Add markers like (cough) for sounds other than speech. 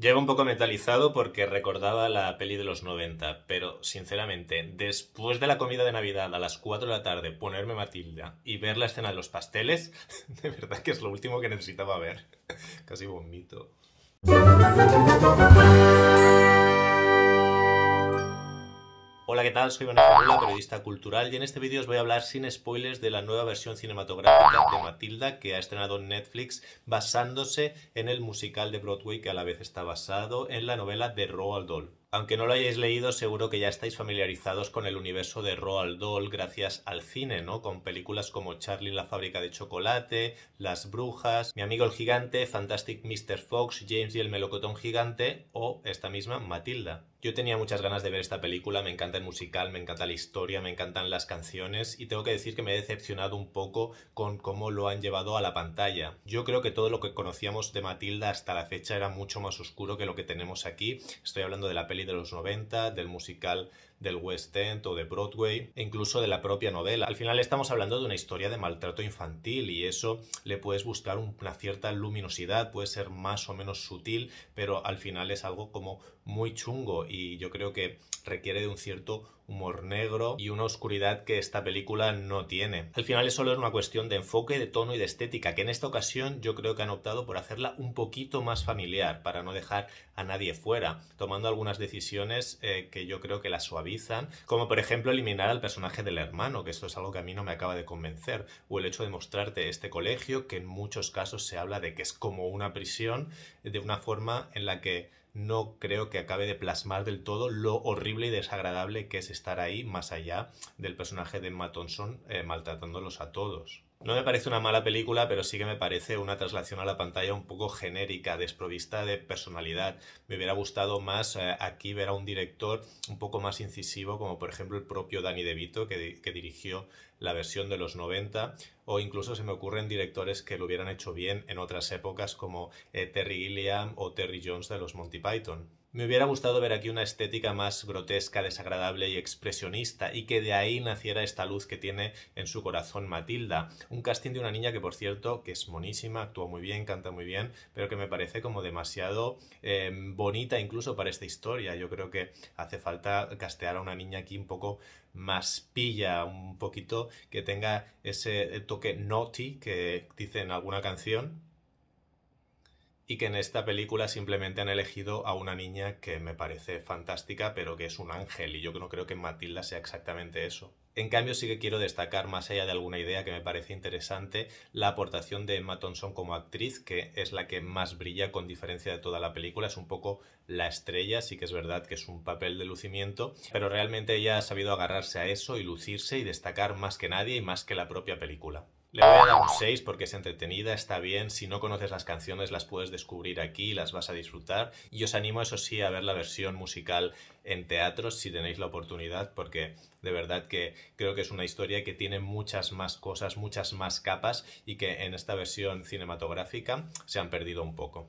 Lleva un poco metalizado porque recordaba la peli de los 90, pero sinceramente, después de la comida de Navidad a las 4 de la tarde, ponerme Matilda y ver la escena de los pasteles, (laughs) de verdad que es lo último que necesitaba ver. (laughs) Casi vomito. Hola, ¿qué tal? Soy Vanessa Mula, periodista cultural, y en este vídeo os voy a hablar sin spoilers de la nueva versión cinematográfica de Matilda que ha estrenado Netflix basándose en el musical de Broadway que a la vez está basado en la novela de Roald Dahl. Aunque no lo hayáis leído, seguro que ya estáis familiarizados con el universo de Roald Dahl gracias al cine, ¿no? Con películas como Charlie la fábrica de chocolate, Las brujas, Mi amigo el gigante, Fantastic Mr. Fox, James y el melocotón gigante o esta misma Matilda. Yo tenía muchas ganas de ver esta película, me encanta el musical, me encanta la historia, me encantan las canciones y tengo que decir que me he decepcionado un poco con cómo lo han llevado a la pantalla. Yo creo que todo lo que conocíamos de Matilda hasta la fecha era mucho más oscuro que lo que tenemos aquí. Estoy hablando de la película de los 90, del musical del West End o de Broadway e incluso de la propia novela. Al final estamos hablando de una historia de maltrato infantil y eso le puedes buscar una cierta luminosidad, puede ser más o menos sutil, pero al final es algo como muy chungo y yo creo que requiere de un cierto humor negro y una oscuridad que esta película no tiene. Al final es solo una cuestión de enfoque, de tono y de estética, que en esta ocasión yo creo que han optado por hacerla un poquito más familiar, para no dejar a nadie fuera, tomando algunas decisiones eh, que yo creo que la suavizan como por ejemplo eliminar al personaje del hermano, que esto es algo que a mí no me acaba de convencer, o el hecho de mostrarte este colegio, que en muchos casos se habla de que es como una prisión, de una forma en la que no creo que acabe de plasmar del todo lo horrible y desagradable que es estar ahí, más allá del personaje de Emma Thompson eh, maltratándolos a todos. No me parece una mala película, pero sí que me parece una traslación a la pantalla un poco genérica, desprovista de personalidad. Me hubiera gustado más eh, aquí ver a un director un poco más incisivo, como por ejemplo el propio Danny DeVito, que, que dirigió la versión de los 90, o incluso se me ocurren directores que lo hubieran hecho bien en otras épocas, como eh, Terry Gilliam o Terry Jones de los Monty Python. Me hubiera gustado ver aquí una estética más grotesca, desagradable y expresionista, y que de ahí naciera esta luz que tiene en su corazón Matilda. Un casting de una niña que, por cierto, que es monísima, actúa muy bien, canta muy bien, pero que me parece como demasiado em, bonita incluso para esta historia. Yo creo que hace falta castear a una niña aquí un poco más pilla, un poquito que tenga ese toque naughty que dice en alguna canción, y que en esta película simplemente han elegido a una niña que me parece fantástica, pero que es un ángel, y yo no creo que Matilda sea exactamente eso. En cambio, sí que quiero destacar, más allá de alguna idea que me parece interesante, la aportación de Emma Thompson como actriz, que es la que más brilla con diferencia de toda la película, es un poco la estrella, sí que es verdad que es un papel de lucimiento, pero realmente ella ha sabido agarrarse a eso y lucirse y destacar más que nadie y más que la propia película. Le voy a dar un 6 porque es entretenida, está bien. Si no conoces las canciones, las puedes descubrir aquí, las vas a disfrutar. Y os animo, eso sí, a ver la versión musical en teatro si tenéis la oportunidad, porque de verdad que creo que es una historia que tiene muchas más cosas, muchas más capas y que en esta versión cinematográfica se han perdido un poco.